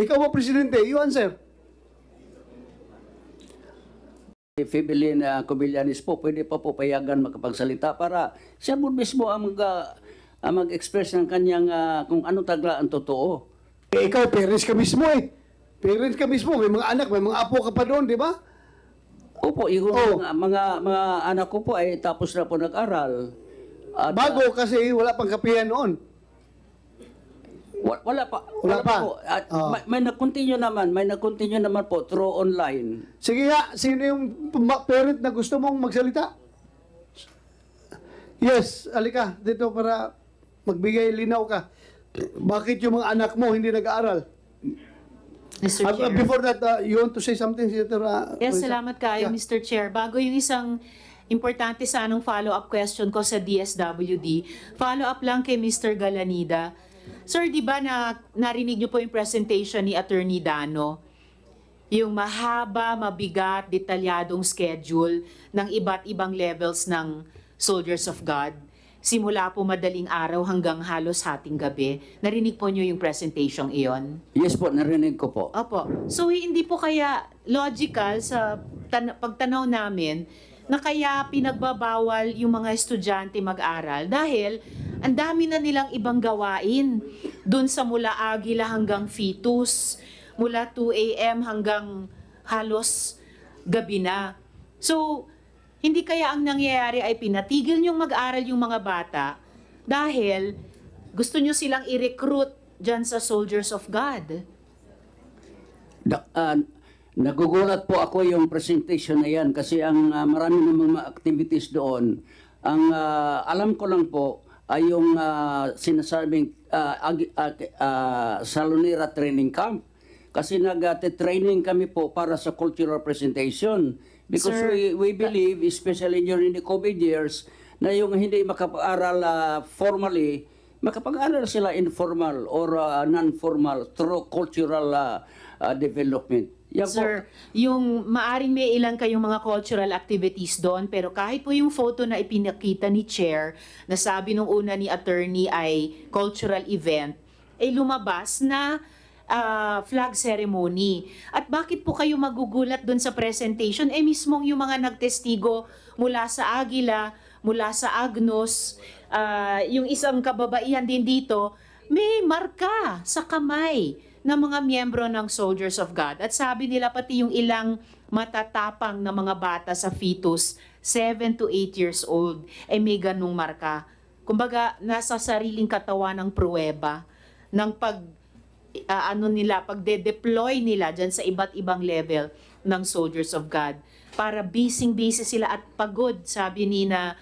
Ikaw ba, Presidente? You answer. Fibilin uh, Comillanes po, pwede pa po payagan makapagsalita para siya po mismo ang, mag, uh, mag-express ng kanyang uh, kung ano tagla ang totoo. Eh, ikaw, parents ka mismo eh. Parents ka mismo, may mga anak, may mga apo ka pa doon, di ba? Opo, yung oh. mga, mga, mga anak ko po ay tapos na po nag-aral. At, Bago uh, kasi wala pang kapihan noon. Wala pa. Wala, wala pa. po. At oh. may, may nag-continue naman. May nag-continue naman po through online. Sige ha. Sino yung parent na gusto mong magsalita? Yes. Alika. Dito para magbigay linaw ka. Bakit yung mga anak mo hindi nag-aaral? Mr. Ah, Chair. Uh, before that, uh, you want to say something, Senator? Uh, yes, salamat kayo, yeah. Mr. Chair. Bago yung isang importante sanang follow-up question ko sa DSWD, follow-up lang kay Mr. Galanida Sir, di ba na narinig niyo po yung presentation ni Attorney Dano? Yung mahaba, mabigat, detalyadong schedule ng iba't ibang levels ng Soldiers of God. Simula po madaling araw hanggang halos hating gabi. Narinig po niyo yung presentation iyon? Yes po, narinig ko po. Opo. So eh, hindi po kaya logical sa pagtanaw namin na kaya pinagbabawal yung mga estudyante mag-aral dahil ang dami na nilang ibang gawain. Doon sa mula agila hanggang fetus, mula 2 a.m. hanggang halos gabi na. So, hindi kaya ang nangyayari ay pinatigil niyong mag-aral yung mga bata dahil gusto niyo silang i-recruit dyan sa Soldiers of God. Da, uh, ah, nagugulat po ako yung presentation na yan kasi ang uh, marami ng mga activities doon, ang uh, alam ko lang po, ay yung uh, sinasabing uh, ah, ag- ag- uh, ah, Salonera Training Camp kasi nag-training kami po para sa cultural presentation because Sir, we, we believe, especially during the COVID years, na yung hindi makapag-aral uh, formally, makapag-aral sila informal or uh, non-formal through cultural uh, uh, development. Yeah, Sir, po. yung maaring may ilang kayong mga cultural activities doon, pero kahit po yung photo na ipinakita ni Chair, na sabi nung una ni attorney ay cultural event, ay lumabas na uh, flag ceremony. At bakit po kayo magugulat doon sa presentation? Eh mismong yung mga nagtestigo mula sa Agila, mula sa Agnos, uh, yung isang kababaihan din dito, may marka sa kamay ng mga miyembro ng Soldiers of God. At sabi nila pati yung ilang matatapang na mga bata sa fetus, 7 to 8 years old, ay may ganong marka. Kumbaga, nasa sariling katawan ng pruweba, ng pag, uh, ano nila, pagde-deploy nila dyan sa iba't ibang level ng Soldiers of God. Para bising-busy sila at pagod, sabi ni na,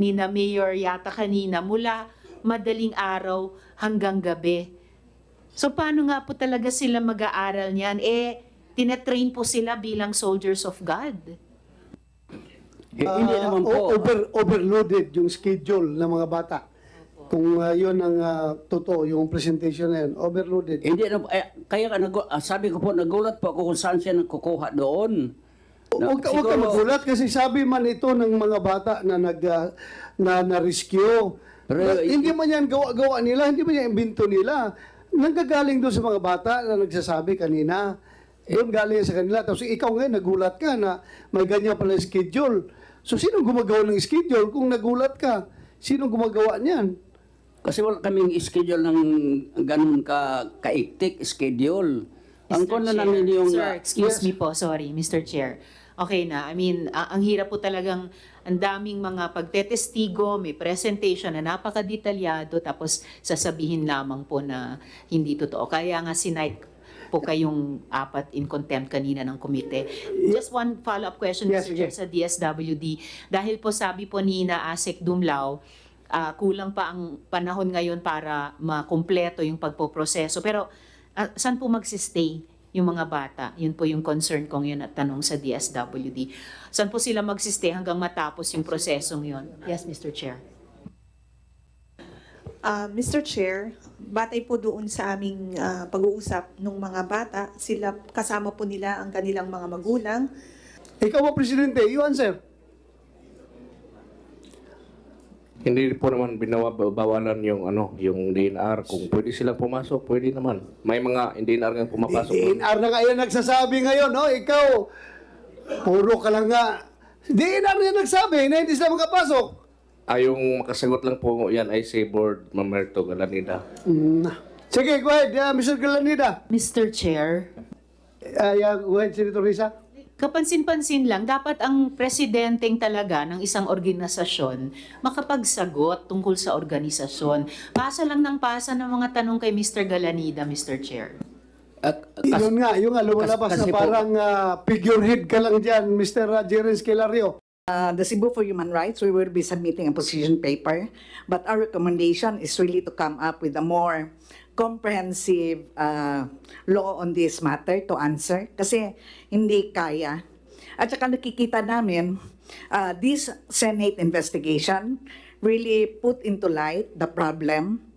ni na Mayor yata kanina, mula madaling araw hanggang gabi So paano nga po talaga sila mag-aaral niyan? Eh, tinatrain po sila bilang soldiers of God. Uh, eh, ah, hindi naman po. Over, overloaded yung schedule ng mga bata. Kung uh, yun ang uh, totoo, yung presentation na yun, overloaded. Eh, hindi na, eh, kaya nag, sabi ko po, nagulat po ako kung saan siya nagkukuha doon. Huwag ka, ka magulat kasi sabi man ito ng mga bata na nag uh, na na-rescue. Pero, But, hindi man yan gawa-gawa nila, hindi man yan invento nila nanggagaling doon sa mga bata na nagsasabi kanina, doon eh, galing sa kanila. Tapos ikaw ngayon, nagulat ka na may ganyan pala schedule. So, sino gumagawa ng schedule kung nagulat ka? Sino gumagawa niyan? Kasi wala kaming schedule ng ganun ka kaiktik schedule. Mr. Ang kuno na namin yung... Sir, excuse yes. me po. Sorry, Mr. Chair okay na. I mean, uh, ang hirap po talagang ang daming mga pagtetestigo, may presentation na napaka-detalyado, tapos sasabihin lamang po na hindi totoo. Kaya nga sinight po kayong apat in contempt kanina ng komite. Just one follow-up question, yes, Mr. sa DSWD. Dahil po sabi po ni na Asek Dumlao, uh, kulang pa ang panahon ngayon para makumpleto yung pagpoproseso. Pero uh, saan po magsistay yung mga bata. Yun po yung concern kong yun at tanong sa DSWD. Saan po sila magsiste hanggang matapos yung prosesong yun? Yes, Mr. Chair. Uh, ah, Mr. Chair, batay po doon sa aming uh, pag-uusap ng mga bata, sila kasama po nila ang kanilang mga magulang. Ikaw po, Presidente? You answer. hindi po naman binawabawalan yung ano, yung DNR. Kung pwede silang pumasok, pwede naman. May mga DNR nga pumapasok. DNR na kaya nagsasabi ngayon, no? Ikaw, puro ka lang nga. DNR na nagsabi na hindi sila makapasok. ay ah, yung makasagot lang po yan ay say Board Mamerto Galanida. Mm. Sige, go ahead, uh, Mr. Galanida. Mr. Chair. Uh, yeah, go ahead, Senator Risa kapansin-pansin lang, dapat ang presidenteng talaga ng isang organisasyon makapagsagot tungkol sa organisasyon. Pasa lang ng pasa ng mga tanong kay Mr. Galanida, Mr. Chair. Uh, kas, yun nga, yung nga, lumalabas kas, na parang po, uh, ah, figurehead ka lang dyan, Mr. Jerez Kilario. Uh, ah, the Cebu for Human Rights, we will be submitting a position paper, but our recommendation is really to come up with a more comprehensive uh, law on this matter to answer kasi hindi kaya. At saka nakikita namin, uh, this Senate investigation really put into light the problem